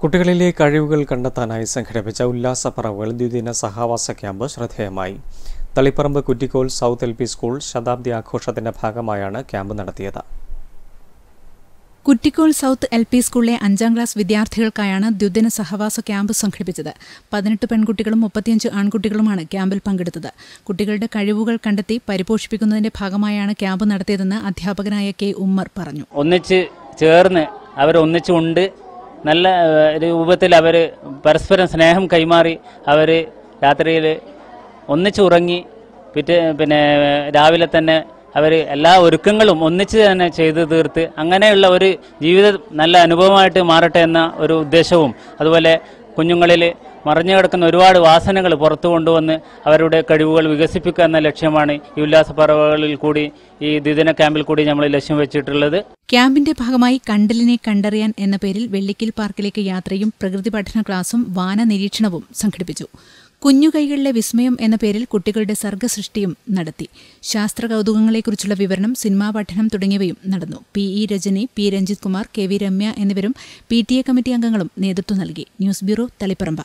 കുട്ടികളിലെ കഴിവുകൾ കണ്ടെത്താനായി സംഘടിപ്പിച്ച ഉല്ലാസ പറവുകൾ ദ്വിദിന സഹാവാസ ക്യാമ്പ് ശ്രദ്ധേയമായി Taliparamba Kuttikkol south L P school ശതാബ്ദി ആഘോഷത്തിന്റെ ഭാഗമായാണ് ക്യാമ്പ് നടത്തിയത് കുറ്റിക്കോൾ സൗത്ത് എൽ പി സ്കൂളിലെ അഞ്ചാം ക്ലാസ് വിദ്യാർത്ഥികൾക്കായാണ് ദ്വിദിന സഹവാസ ക്യാമ്പ് സംഘടിപ്പിച്ചത് പതിനെട്ട് പെൺകുട്ടികളും മുപ്പത്തിയഞ്ച് ആൺകുട്ടികളുമാണ് ക്യാമ്പിൽ പങ്കെടുത്തത് കുട്ടികളുടെ കഴിവുകൾ കണ്ടെത്തി പരിപോഷിപ്പിക്കുന്നതിന്റെ ഭാഗമായാണ് ക്യാമ്പ് നടത്തിയതെന്ന് അധ്യാപകനായ കെ ഉമ്മർ പറഞ്ഞു ഒന്നിച്ച് ചേർന്ന് അവരൊന്നിച്ചുകൊണ്ട് നല്ല രൂപത്തിൽ അവർ പരസ്പരം സ്നേഹം കൈമാറി അവർ രാത്രിയിൽ ഒന്നിച്ചുറങ്ങി പിറ്റേ പിന്നെ രാവിലെ തന്നെ അവർ എല്ലാ ഒരുക്കങ്ങളും ഒന്നിച്ച് തന്നെ ചെയ്തു തീർത്ത് അങ്ങനെയുള്ള ഒരു ജീവിത നല്ല അനുഭവമായിട്ട് മാറട്ടെ എന്ന ഒരു ഉദ്ദേശവും അതുപോലെ കുഞ്ഞുങ്ങളിൽ മറിഞ്ഞു കിടക്കുന്ന ഒരുപാട് വാസനകൾ പുറത്തു കൊണ്ടുവന്ന് അവരുടെ കഴിവുകൾ വികസിപ്പിക്കുക എന്ന ലക്ഷ്യമാണ് ഈ ഉല്ലാസ പറവകളിൽ കൂടി ഈ ദ്വിദിന ക്യാമ്പിൽ കൂടി നമ്മൾ ലക്ഷ്യം വെച്ചിട്ടുള്ളത് ക്യാമ്പിന്റെ ഭാഗമായി കണ്ടലിനെ കണ്ടറിയാൻ എന്ന പേരിൽ വെള്ളിക്കൽ പാർക്കിലേക്ക് യാത്രയും പ്രകൃതി പഠന ക്ലാസും വാന നിരീക്ഷണവും സംഘടിപ്പിച്ചു കുഞ്ഞുകൈകളിലെ വിസ്മയം എന്ന പേരിൽ കുട്ടികളുടെ സർഗസൃഷ്ടിയും നടത്തി ശാസ്ത്ര കൗതുകങ്ങളെക്കുറിച്ചുള്ള വിവരണം സിനിമാ പഠനം തുടങ്ങിയവയും നടന്നു P E Rajani P Ranjith Kumar K V Ramya എന്നിവരും പി ടി എ കമ്മിറ്റി അംഗങ്ങളും നേതൃത്വം നൽകി ന്യൂസ് ബ്യൂറോ തളിപ്പറമ്പ